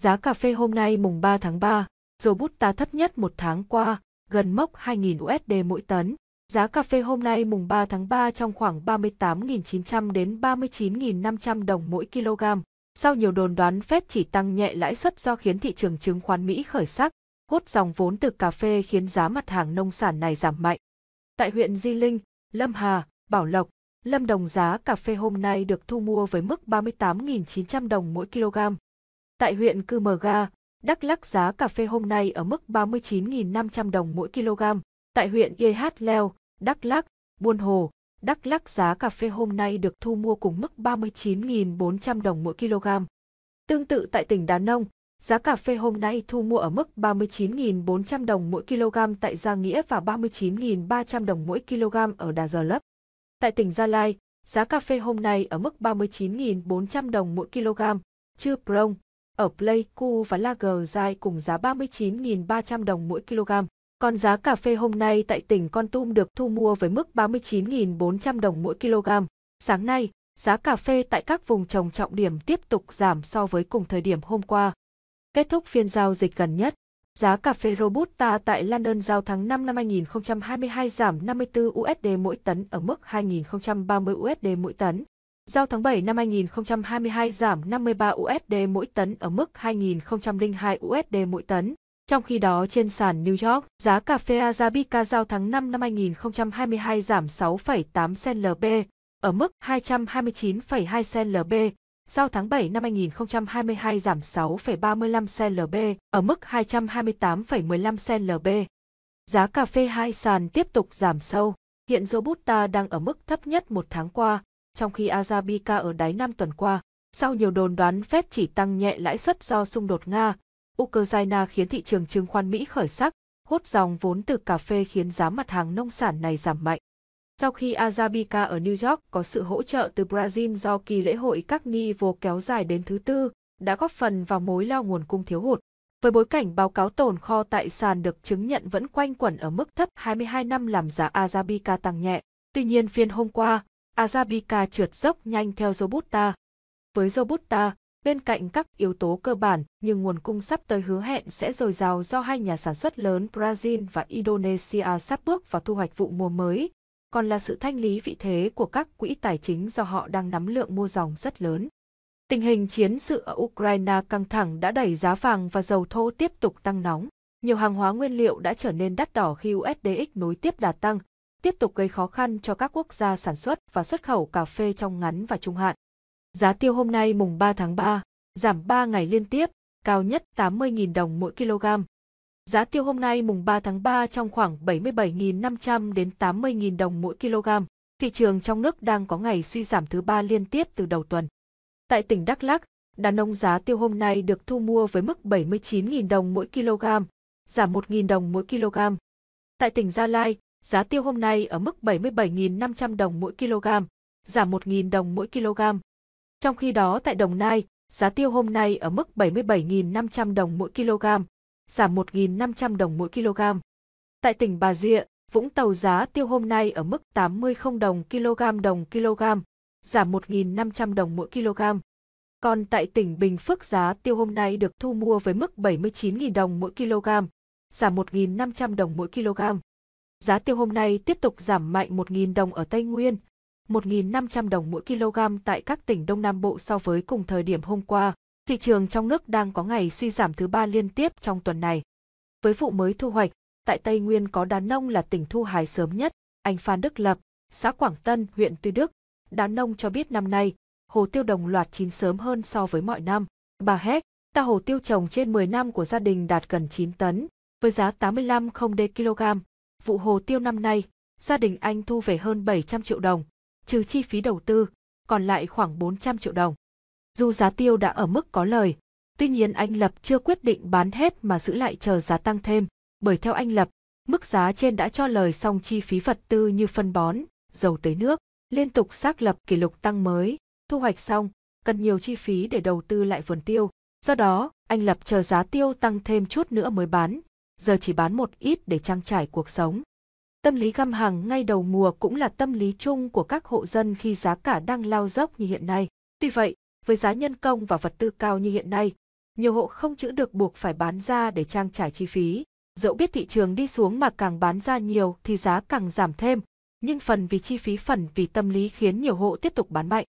Giá cà phê hôm nay mùng 3 tháng 3, Robusta thấp nhất một tháng qua, gần mốc 2.000 USD mỗi tấn. Giá cà phê hôm nay mùng 3 tháng 3 trong khoảng 38.900 đến 39.500 đồng mỗi kg. Sau nhiều đồn đoán Fed chỉ tăng nhẹ lãi suất do khiến thị trường chứng khoán Mỹ khởi sắc, hút dòng vốn từ cà phê khiến giá mặt hàng nông sản này giảm mạnh. Tại huyện Di Linh, Lâm Hà, Bảo Lộc, Lâm Đồng giá cà phê hôm nay được thu mua với mức 38.900 đồng mỗi kg. Tại huyện Cư Mờ Ga, Đắk Lắc giá cà phê hôm nay ở mức 39.500 đồng mỗi kg. Tại huyện YH Leo, Đắk Lắc, Buôn Hồ, Đắk Lắc giá cà phê hôm nay được thu mua cùng mức 39.400 đồng mỗi kg. Tương tự tại tỉnh Đà Nông, giá cà phê hôm nay thu mua ở mức 39.400 đồng mỗi kg tại Gia Nghĩa và 39.300 đồng mỗi kg ở Đà Giờ Lấp. Tại tỉnh Gia Lai, giá cà phê hôm nay ở mức 39.400 đồng mỗi kg, chưa Prong, ở Pleiku và Lagerzai cùng giá 39.300 đồng mỗi kg. Còn giá cà phê hôm nay tại tỉnh Con Tum được thu mua với mức 39.400 đồng mỗi kg. Sáng nay, giá cà phê tại các vùng trồng trọng điểm tiếp tục giảm so với cùng thời điểm hôm qua. Kết thúc phiên giao dịch gần nhất, giá cà phê Robusta tại London giao tháng 5 năm 2022 giảm 54 USD mỗi tấn ở mức 2030 USD mỗi tấn. Giao tháng 7 năm 2022 giảm 53 USD mỗi tấn ở mức 2002 USD mỗi tấn. Trong khi đó trên sàn New York, giá cà phê Arabica giao tháng 5 năm 2022 giảm 6,8 cent LB ở mức 229,2 cent LB, giao tháng 7 năm 2022 giảm 6,35 cent LB ở mức 228,15 cent LB. Giá cà phê hai sàn tiếp tục giảm sâu, hiện Robusta đang ở mức thấp nhất một tháng qua trong khi Azabika ở đáy năm tuần qua, sau nhiều đồn đoán Fed chỉ tăng nhẹ lãi suất do xung đột Nga, Ukraine khiến thị trường chứng khoán Mỹ khởi sắc, hút dòng vốn từ cà phê khiến giá mặt hàng nông sản này giảm mạnh. Sau khi Azabika ở New York có sự hỗ trợ từ Brazil do kỳ lễ hội các ni vô kéo dài đến thứ tư, đã góp phần vào mối lo nguồn cung thiếu hụt. Với bối cảnh báo cáo tồn kho tại sàn được chứng nhận vẫn quanh quẩn ở mức thấp 22 năm làm giá Arabica tăng nhẹ. Tuy nhiên phiên hôm qua, Arabica trượt dốc nhanh theo Robusta. Với Robusta, bên cạnh các yếu tố cơ bản như nguồn cung sắp tới hứa hẹn sẽ dồi dào do hai nhà sản xuất lớn Brazil và Indonesia sắp bước vào thu hoạch vụ mùa mới, còn là sự thanh lý vị thế của các quỹ tài chính do họ đang nắm lượng mua dòng rất lớn. Tình hình chiến sự ở Ukraine căng thẳng đã đẩy giá vàng và dầu thô tiếp tục tăng nóng. Nhiều hàng hóa nguyên liệu đã trở nên đắt đỏ khi USDX nối tiếp đà tăng, tiếp tục gây khó khăn cho các quốc gia sản xuất và xuất khẩu cà phê trong ngắn và trung hạn. Giá tiêu hôm nay mùng 3 tháng 3 giảm 3 ngày liên tiếp, cao nhất 80.000 đồng mỗi kg. Giá tiêu hôm nay mùng 3 tháng 3 trong khoảng 77.500 đến 80.000 đồng mỗi kg. Thị trường trong nước đang có ngày suy giảm thứ ba liên tiếp từ đầu tuần. Tại tỉnh Đắk Lắk, đàn ông giá tiêu hôm nay được thu mua với mức 79.000 đồng mỗi kg, giảm 1.000 đồng mỗi kg. Tại tỉnh Gia Lai, Giá tiêu hôm nay ở mức 77.500 đồng mỗi kg, giảm 1.000 đồng mỗi kg. Trong khi đó tại Đồng Nai, giá tiêu hôm nay ở mức 77.500 đồng mỗi kg, giảm 1.500 đồng mỗi kg. Tại tỉnh Bà Rịa, Vũng Tàu giá tiêu hôm nay ở mức 80 000 đồng kg đồng kg, giảm 1.500 đồng mỗi kg. Còn tại tỉnh Bình Phước giá tiêu hôm nay được thu mua với mức 79.000 đồng mỗi kg, giảm 1.500 đồng mỗi kg. Giá tiêu hôm nay tiếp tục giảm mạnh 1.000 đồng ở Tây Nguyên, 1.500 đồng mỗi kg tại các tỉnh Đông Nam Bộ so với cùng thời điểm hôm qua. Thị trường trong nước đang có ngày suy giảm thứ ba liên tiếp trong tuần này. Với vụ mới thu hoạch, tại Tây Nguyên có đá nông là tỉnh thu hái sớm nhất, anh Phan Đức Lập, xã Quảng Tân, huyện Tuy Đức. Đá nông cho biết năm nay, hồ tiêu đồng loạt chín sớm hơn so với mọi năm. Bà Hét, ta hồ tiêu trồng trên 10 năm của gia đình đạt gần 9 tấn, với giá 85 không đê kg vụ hồ tiêu năm nay, gia đình anh thu về hơn 700 triệu đồng, trừ chi phí đầu tư, còn lại khoảng 400 triệu đồng. Dù giá tiêu đã ở mức có lời, tuy nhiên anh Lập chưa quyết định bán hết mà giữ lại chờ giá tăng thêm, bởi theo anh Lập, mức giá trên đã cho lời xong chi phí vật tư như phân bón, dầu tưới nước, liên tục xác lập kỷ lục tăng mới, thu hoạch xong, cần nhiều chi phí để đầu tư lại vườn tiêu. Do đó, anh Lập chờ giá tiêu tăng thêm chút nữa mới bán, giờ chỉ bán một ít để trang trải cuộc sống. Tâm lý găm hàng ngay đầu mùa cũng là tâm lý chung của các hộ dân khi giá cả đang lao dốc như hiện nay. Tuy vậy, với giá nhân công và vật tư cao như hiện nay, nhiều hộ không chữ được buộc phải bán ra để trang trải chi phí. Dẫu biết thị trường đi xuống mà càng bán ra nhiều thì giá càng giảm thêm, nhưng phần vì chi phí phần vì tâm lý khiến nhiều hộ tiếp tục bán mạnh.